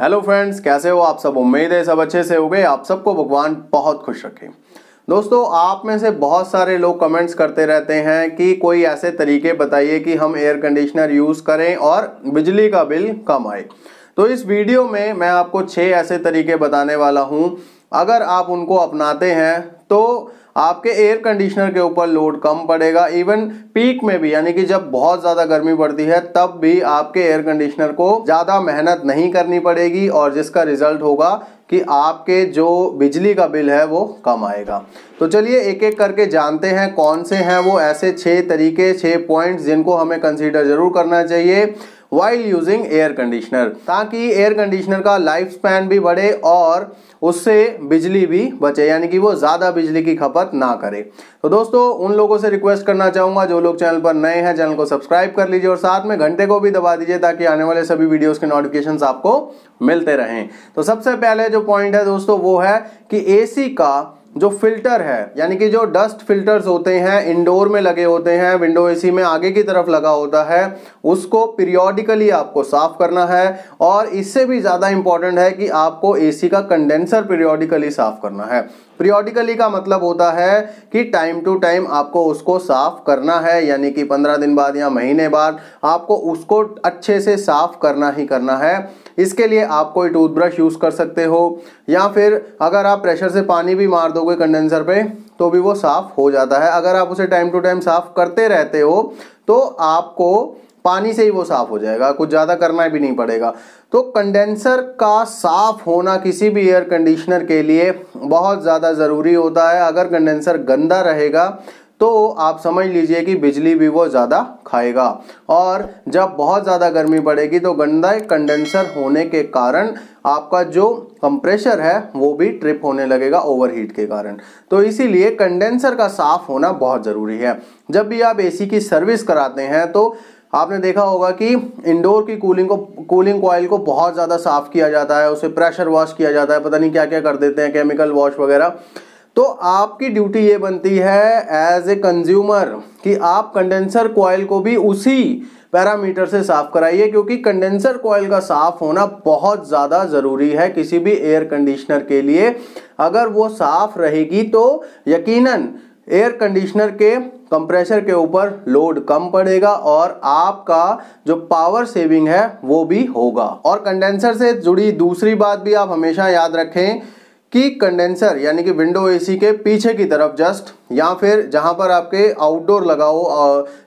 hello friends कैसे हो आप सब उम्मीद है सब अच्छे से हो गए आप सबको भगवान बहुत खुश रखे दोस्तों आप में से बहुत सारे लोग कमेंट्स करते रहते हैं कि कोई ऐसे तरीके बताइए कि हम एयर कंडीशनर यूज़ करें और बिजली का बिल कम आए तो इस वीडियो में मैं आपको छः ऐसे तरीके बताने वाला हूँ अगर आप उनको अपनाते हैं तो आपके एयर कंडीशनर के ऊपर लोड कम पड़ेगा इवन पीक में भी यानी कि जब बहुत ज़्यादा गर्मी बढ़ती है तब भी आपके एयर कंडीशनर को ज़्यादा मेहनत नहीं करनी पड़ेगी और जिसका रिजल्ट होगा कि आपके जो बिजली का बिल है वो कम आएगा तो चलिए एक एक करके जानते हैं कौन से हैं वो ऐसे छः तरीके छः पॉइंट्स जिनको हमें कंसीडर ज़रूर करना चाहिए वाइल यूजिंग एयर कंडीशनर ताकि एयर कंडीशनर का लाइफ स्पैन भी बढ़े और उससे बिजली भी बचे यानी कि वो ज़्यादा बिजली की खपत ना करे तो दोस्तों उन लोगों से रिक्वेस्ट करना चाहूँगा जो लोग चैनल पर नए हैं चैनल को सब्सक्राइब कर लीजिए और साथ में घंटे को भी दबा दीजिए ताकि आने वाले सभी वीडियोस के नोटिफिकेशन आपको मिलते रहें तो सबसे पहले जो पॉइंट है दोस्तों वो है कि ए का जो फिल्टर है यानी कि जो डस्ट फिल्टर्स होते हैं इंडोर में लगे होते हैं विंडो एसी में आगे की तरफ लगा होता है उसको पीरियोडिकली आपको साफ करना है और इससे भी ज़्यादा इम्पॉर्टेंट है कि आपको एसी का कंडेंसर पीरियोडिकली साफ करना है पीरियोडिकली का मतलब होता है कि टाइम टू टाइम आपको उसको साफ करना है यानी कि पंद्रह दिन बाद या महीने बाद आपको उसको अच्छे से साफ करना ही करना है इसके लिए आप कोई टूथब्रश यूज़ कर सकते हो या फिर अगर आप प्रेशर से पानी भी मार दोगे कंडेंसर पे तो भी वो साफ़ हो जाता है अगर आप उसे टाइम टू टाइम साफ़ करते रहते हो तो आपको पानी से ही वो साफ़ हो जाएगा कुछ ज़्यादा करना भी नहीं पड़ेगा तो कंडेंसर का साफ़ होना किसी भी एयर कंडीशनर के लिए बहुत ज़्यादा ज़रूरी होता है अगर कंडेंसर गंदा रहेगा तो आप समझ लीजिए कि बिजली भी वो ज़्यादा खाएगा और जब बहुत ज़्यादा गर्मी पड़ेगी तो गंदा कंडेंसर होने के कारण आपका जो कंप्रेशर है वो भी ट्रिप होने लगेगा ओवरहीट के कारण तो इसीलिए कंडेंसर का साफ़ होना बहुत ज़रूरी है जब भी आप एसी की सर्विस कराते हैं तो आपने देखा होगा कि इंडोर की कूलिंग को कूलिंग कोयल को बहुत ज़्यादा साफ़ किया जाता है उसे प्रेशर वॉश किया जाता है पता नहीं क्या क्या कर देते हैं केमिकल वॉश वगैरह तो आपकी ड्यूटी ये बनती है एज ए कंज्यूमर कि आप कंडेंसर कॉयल को भी उसी पैरामीटर से साफ कराइए क्योंकि कंडेंसर कॉयल का साफ होना बहुत ज़्यादा ज़रूरी है किसी भी एयर कंडीशनर के लिए अगर वो साफ रहेगी तो यकीनन एयर कंडीशनर के कंप्रेसर के ऊपर लोड कम पड़ेगा और आपका जो पावर सेविंग है वो भी होगा और कंडेंसर से जुड़ी दूसरी बात भी आप हमेशा याद रखें कि कंडेंसर यानी कि विंडो एसी के पीछे की तरफ जस्ट या फिर जहाँ पर आपके आउटडोर लगाओ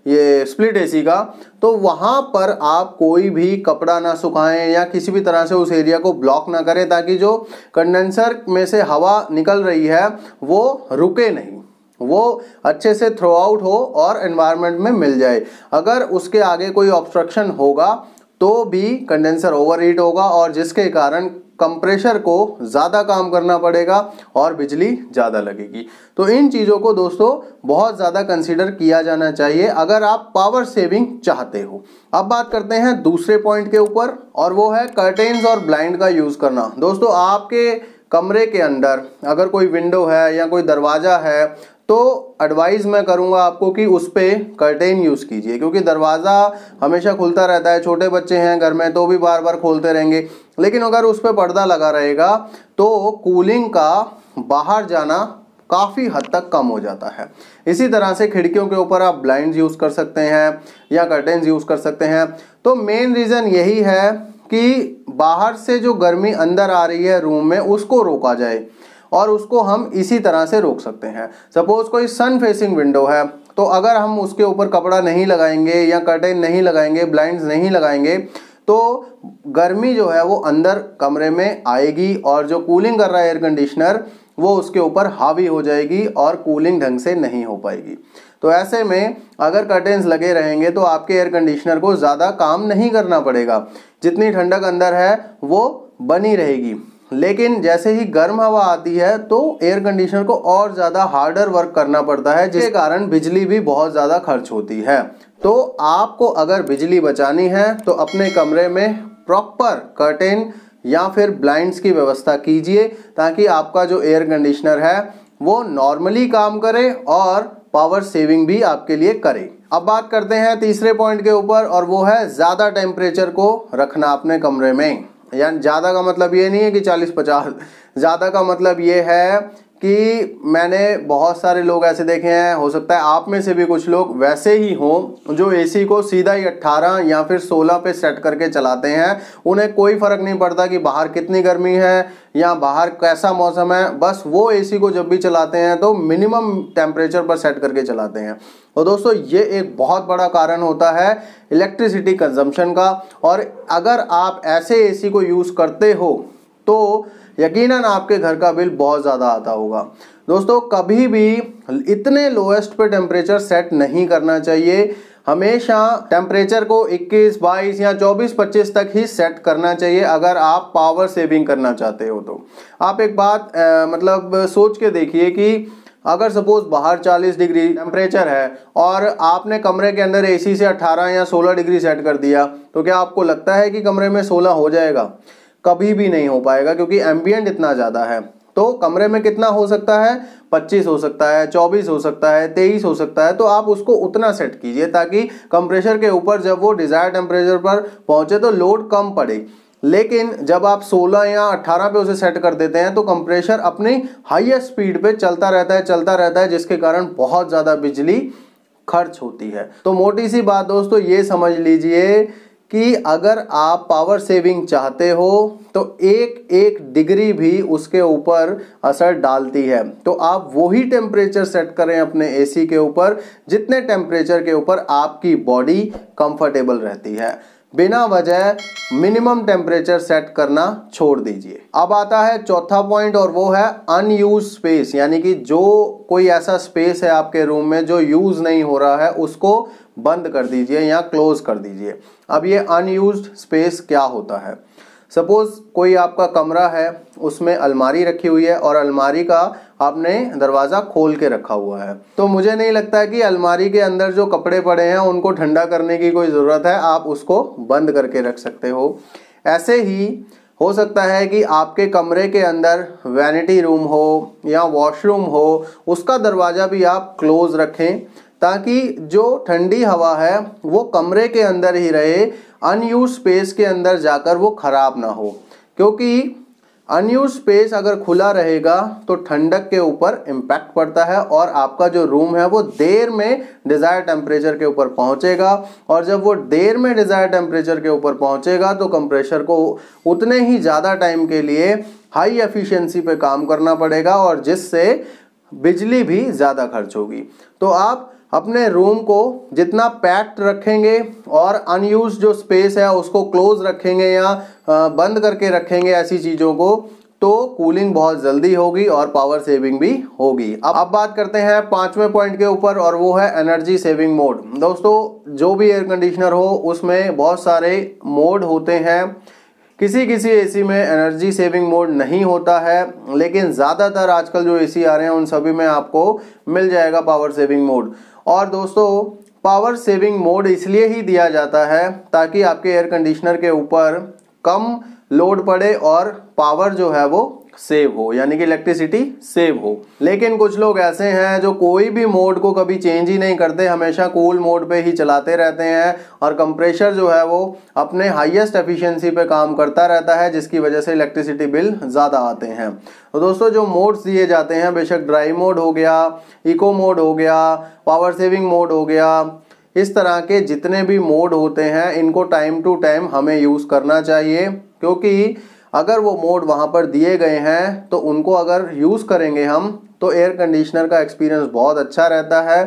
ये स्प्लिट एसी का तो वहाँ पर आप कोई भी कपड़ा ना सुखाएं या किसी भी तरह से उस एरिया को ब्लॉक ना करें ताकि जो कंडेंसर में से हवा निकल रही है वो रुके नहीं वो अच्छे से थ्रो आउट हो और एनवायरनमेंट में मिल जाए अगर उसके आगे कोई ऑब्स्ट्रक्शन होगा तो भी कंडेंसर ओवर हीट होगा और जिसके कारण कंप्रेशर को ज़्यादा काम करना पड़ेगा और बिजली ज़्यादा लगेगी तो इन चीज़ों को दोस्तों बहुत ज़्यादा कंसिडर किया जाना चाहिए अगर आप पावर सेविंग चाहते हो अब बात करते हैं दूसरे पॉइंट के ऊपर और वो है कर्टेन्स और ब्लाइंड का यूज़ करना दोस्तों आपके कमरे के अंदर अगर कोई विंडो है या कोई दरवाज़ा है तो एडवाइस मैं करूँगा आपको कि उस पर कर्टेन यूज़ कीजिए क्योंकि दरवाज़ा हमेशा खुलता रहता है छोटे बच्चे हैं घर में तो भी बार बार खोलते रहेंगे लेकिन अगर उस पर पर्दा लगा रहेगा तो कूलिंग का बाहर जाना काफ़ी हद तक कम हो जाता है इसी तरह से खिड़कियों के ऊपर आप ब्लाइंड यूज़ कर सकते हैं या कर्टेंस यूज़ कर सकते हैं तो मेन रीज़न यही है कि बाहर से जो गर्मी अंदर आ रही है रूम में उसको रोका जाए और उसको हम इसी तरह से रोक सकते हैं सपोज कोई सन फेसिंग विंडो है तो अगर हम उसके ऊपर कपड़ा नहीं लगाएंगे या कर्टेन नहीं लगाएंगे ब्लाइंड्स नहीं लगाएंगे तो गर्मी जो है वो अंदर कमरे में आएगी और जो कूलिंग कर रहा है एयर कंडीशनर वो उसके ऊपर हावी हो जाएगी और कूलिंग ढंग से नहीं हो पाएगी तो ऐसे में अगर कर्टेंस लगे रहेंगे तो आपके एयर कंडीशनर को ज़्यादा काम नहीं करना पड़ेगा जितनी ठंडक अंदर है वो बनी रहेगी लेकिन जैसे ही गर्म हवा आती है तो एयर कंडीशनर को और ज़्यादा हार्डर वर्क करना पड़ता है जिसके कारण बिजली भी बहुत ज़्यादा खर्च होती है तो आपको अगर बिजली बचानी है तो अपने कमरे में प्रॉपर कर्टेन या फिर ब्लाइंड्स की व्यवस्था कीजिए ताकि आपका जो एयर कंडीशनर है वो नॉर्मली काम करे और पावर सेविंग भी आपके लिए करे अब बात करते हैं तीसरे पॉइंट के ऊपर और वो है ज़्यादा टेम्परेचर को रखना अपने कमरे में यानी ज़्यादा का मतलब ये नहीं है कि चालीस पचास ज़्यादा का मतलब ये है कि मैंने बहुत सारे लोग ऐसे देखे हैं हो सकता है आप में से भी कुछ लोग वैसे ही हों जो एसी को सीधा ही 18 या फिर 16 पे सेट करके चलाते हैं उन्हें कोई फ़र्क नहीं पड़ता कि बाहर कितनी गर्मी है या बाहर कैसा मौसम है बस वो एसी को जब भी चलाते हैं तो मिनिमम टेम्परेचर पर सेट करके चलाते हैं और दोस्तों ये एक बहुत बड़ा कारण होता है इलेक्ट्रिसिटी कंजम्पशन का और अगर आप ऐसे एसी को यूज़ करते हो तो यकीनन आपके घर का बिल बहुत ज़्यादा आता होगा दोस्तों कभी भी इतने लोएस्ट पे टेम्परेचर सेट नहीं करना चाहिए हमेशा टेम्परेचर को 21, 22 या 24, 25 तक ही सेट करना चाहिए अगर आप पावर सेविंग करना चाहते हो तो आप एक बात आ, मतलब सोच के देखिए कि अगर सपोज बाहर 40 डिग्री टेम्परेचर है और आपने कमरे के अंदर एसी से 18 या 16 डिग्री सेट कर दिया तो क्या आपको लगता है कि कमरे में 16 हो जाएगा कभी भी नहीं हो पाएगा क्योंकि एम्बियंट इतना ज़्यादा है तो कमरे में कितना हो सकता है 25 हो सकता है 24 हो सकता है 23 हो सकता है तो आप उसको उतना सेट कीजिए ताकि कंप्रेशर के ऊपर जब वो डिज़ायर टेम्परेचर पर पहुंचे तो लोड कम पड़े लेकिन जब आप 16 या 18 पे उसे सेट कर देते हैं तो कंप्रेशर अपनी हाईएस्ट स्पीड पे चलता रहता है चलता रहता है जिसके कारण बहुत ज़्यादा बिजली खर्च होती है तो मोटी सी बात दोस्तों ये समझ लीजिए कि अगर आप पावर सेविंग चाहते हो तो एक एक डिग्री भी उसके ऊपर असर डालती है तो आप वही टेम्परेचर सेट करें अपने एसी के ऊपर जितने टेम्परेचर के ऊपर आपकी बॉडी कंफर्टेबल रहती है बिना वजह मिनिमम टेम्परेचर सेट करना छोड़ दीजिए अब आता है चौथा पॉइंट और वो है अनयूज स्पेस यानी कि जो कोई ऐसा स्पेस है आपके रूम में जो यूज नहीं हो रहा है उसको बंद कर दीजिए या क्लोज कर दीजिए अब ये अनयूज स्पेस क्या होता है सपोज़ कोई आपका कमरा है उसमें अलमारी रखी हुई है और अलमारी का आपने दरवाज़ा खोल के रखा हुआ है तो मुझे नहीं लगता है कि अलमारी के अंदर जो कपड़े पड़े हैं उनको ठंडा करने की कोई ज़रूरत है आप उसको बंद करके रख सकते हो ऐसे ही हो सकता है कि आपके कमरे के अंदर वैनिटी रूम हो या वॉशरूम हो उसका दरवाज़ा भी आप क्लोज़ रखें ताकि जो ठंडी हवा है वो कमरे के अंदर ही रहे अनयूज स्पेस के अंदर जाकर वो ख़राब ना हो क्योंकि अनयूज स्पेस अगर खुला रहेगा तो ठंडक के ऊपर इम्पैक्ट पड़ता है और आपका जो रूम है वो देर में डिज़ायर टेम्परेचर के ऊपर पहुंचेगा और जब वो देर में डिज़ायर टेम्परेचर के ऊपर पहुंचेगा तो कंप्रेशर को उतने ही ज़्यादा टाइम के लिए हाई एफिशिएंसी पे काम करना पड़ेगा और जिससे बिजली भी ज़्यादा खर्च होगी तो आप अपने रूम को जितना पैक्ड रखेंगे और अनयूज जो स्पेस है उसको क्लोज रखेंगे या बंद करके रखेंगे ऐसी चीज़ों को तो कूलिंग बहुत जल्दी होगी और पावर सेविंग भी होगी अब अब बात करते हैं पाँचवें पॉइंट के ऊपर और वो है एनर्जी सेविंग मोड दोस्तों जो भी एयर कंडीशनर हो उसमें बहुत सारे मोड होते हैं किसी किसी एसी में एनर्जी सेविंग मोड नहीं होता है लेकिन ज़्यादातर आजकल जो एसी आ रहे हैं उन सभी में आपको मिल जाएगा पावर सेविंग मोड और दोस्तों पावर सेविंग मोड इसलिए ही दिया जाता है ताकि आपके एयर कंडीशनर के ऊपर कम लोड पड़े और पावर जो है वो सेव हो यानी कि इलेक्ट्रिसिटी सेव हो लेकिन कुछ लोग ऐसे हैं जो कोई भी मोड को कभी चेंज ही नहीं करते हमेशा कूल मोड पे ही चलाते रहते हैं और कंप्रेशर जो है वो अपने हाईएस्ट एफिशिएंसी पे काम करता रहता है जिसकी वजह से इलेक्ट्रिसिटी बिल ज़्यादा आते हैं तो दोस्तों जो मोड्स दिए जाते हैं बेशक ड्राई मोड हो गया इको मोड हो गया पावर सेविंग मोड हो गया इस तरह के जितने भी मोड होते हैं इनको टाइम टू टाइम हमें यूज़ करना चाहिए क्योंकि अगर वो मोड वहाँ पर दिए गए हैं तो उनको अगर यूज़ करेंगे हम तो एयर कंडीशनर का एक्सपीरियंस बहुत अच्छा रहता है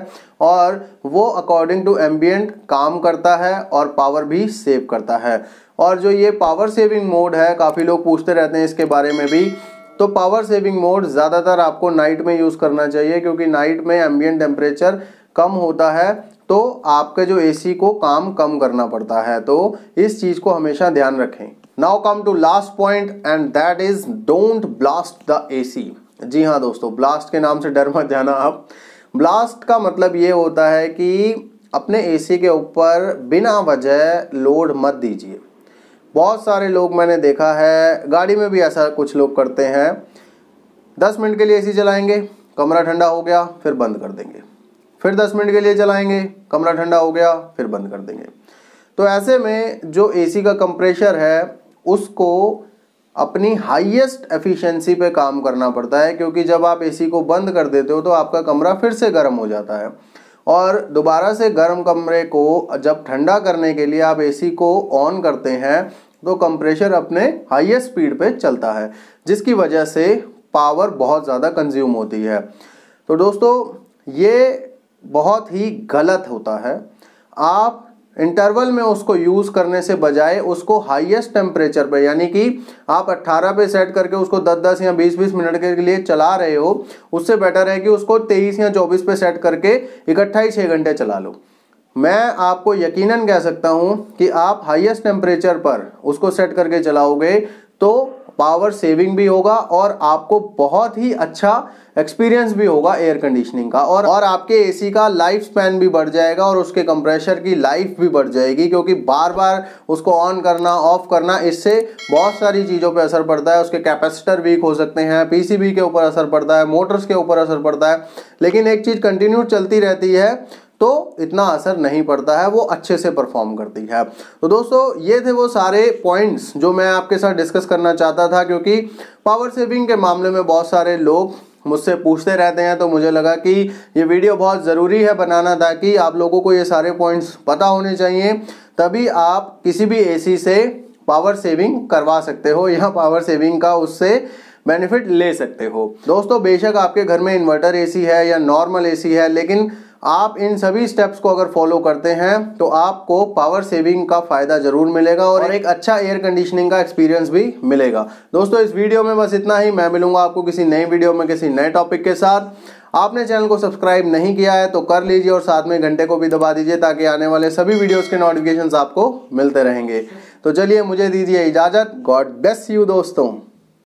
और वो अकॉर्डिंग टू एम्बियंट काम करता है और पावर भी सेव करता है और जो ये पावर सेविंग मोड है काफ़ी लोग पूछते रहते हैं इसके बारे में भी तो पावर सेविंग मोड ज़्यादातर आपको नाइट में यूज़ करना चाहिए क्योंकि नाइट में एम्बियंट टेम्परेचर कम होता है तो आपके जो एसी को काम कम करना पड़ता है तो इस चीज़ को हमेशा ध्यान रखें now come to last point and that is don't blast the AC जी हाँ दोस्तों ब्लास्ट के नाम से डर मत जाना आप ब्लास्ट का मतलब ये होता है कि अपने एसी के ऊपर बिना वजह लोड मत दीजिए बहुत सारे लोग मैंने देखा है गाड़ी में भी ऐसा कुछ लोग करते हैं दस मिनट के लिए एसी चलाएंगे कमरा ठंडा हो गया फिर बंद कर देंगे फिर दस मिनट के लिए चलाएंगे कमरा ठंडा हो गया फिर बंद कर देंगे तो ऐसे में जो एसी का कंप्रेशर है उसको अपनी हाईएस्ट एफिशिएंसी पे काम करना पड़ता है क्योंकि जब आप एसी को बंद कर देते हो तो आपका कमरा फिर से गर्म हो जाता है और दोबारा से गर्म कमरे को जब ठंडा करने के लिए आप एसी को ऑन करते हैं तो कंप्रेशर अपने हाईएस्ट स्पीड पे चलता है जिसकी वजह से पावर बहुत ज़्यादा कंज्यूम होती है तो दोस्तों ये बहुत ही गलत होता है आप इंटरवल में उसको यूज़ करने से बजाय उसको हाईएस्ट टेम्परेचर पे यानी कि आप 18 पे सेट करके उसको 10-10 या 20-20 मिनट के लिए चला रहे हो उससे बेटर है कि उसको 23 या 24 पे सेट करके इकट्ठा ही छः घंटे चला लो मैं आपको यकीनन कह सकता हूँ कि आप हाईएस्ट टेम्परेचर पर उसको सेट करके चलाओगे तो पावर सेविंग भी होगा और आपको बहुत ही अच्छा एक्सपीरियंस भी होगा एयर कंडीशनिंग का और और आपके एसी का लाइफ स्पैन भी बढ़ जाएगा और उसके कंप्रेशर की लाइफ भी बढ़ जाएगी क्योंकि बार बार उसको ऑन करना ऑफ करना इससे बहुत सारी चीज़ों पे असर पड़ता है उसके कैपेसिटर वीक हो सकते हैं पीसीबी के ऊपर असर पड़ता है मोटर्स के ऊपर असर पड़ता है लेकिन एक चीज़ कंटिन्यू चलती रहती है तो इतना असर नहीं पड़ता है वो अच्छे से परफॉर्म करती है तो दोस्तों ये थे वो सारे पॉइंट्स जो मैं आपके साथ डिस्कस करना चाहता था क्योंकि पावर सेविंग के मामले में बहुत सारे लोग मुझसे पूछते रहते हैं तो मुझे लगा कि ये वीडियो बहुत ज़रूरी है बनाना ताकि आप लोगों को ये सारे पॉइंट्स पता होने चाहिए तभी आप किसी भी एसी से पावर सेविंग करवा सकते हो या पावर सेविंग का उससे बेनिफिट ले सकते हो दोस्तों बेशक आपके घर में इन्वर्टर एसी है या नॉर्मल एसी है लेकिन आप इन सभी स्टेप्स को अगर फॉलो करते हैं तो आपको पावर सेविंग का फ़ायदा ज़रूर मिलेगा और, और एक अच्छा एयर कंडीशनिंग का एक्सपीरियंस भी मिलेगा दोस्तों इस वीडियो में बस इतना ही मैं मिलूंगा आपको किसी नई वीडियो में किसी नए टॉपिक के साथ आपने चैनल को सब्सक्राइब नहीं किया है तो कर लीजिए और साथ में घंटे को भी दबा दीजिए ताकि आने वाले सभी वीडियोस के नोटिफिकेशंस आपको मिलते रहेंगे तो चलिए मुझे दीजिए इजाज़त गॉड ब्लेस यू दोस्तों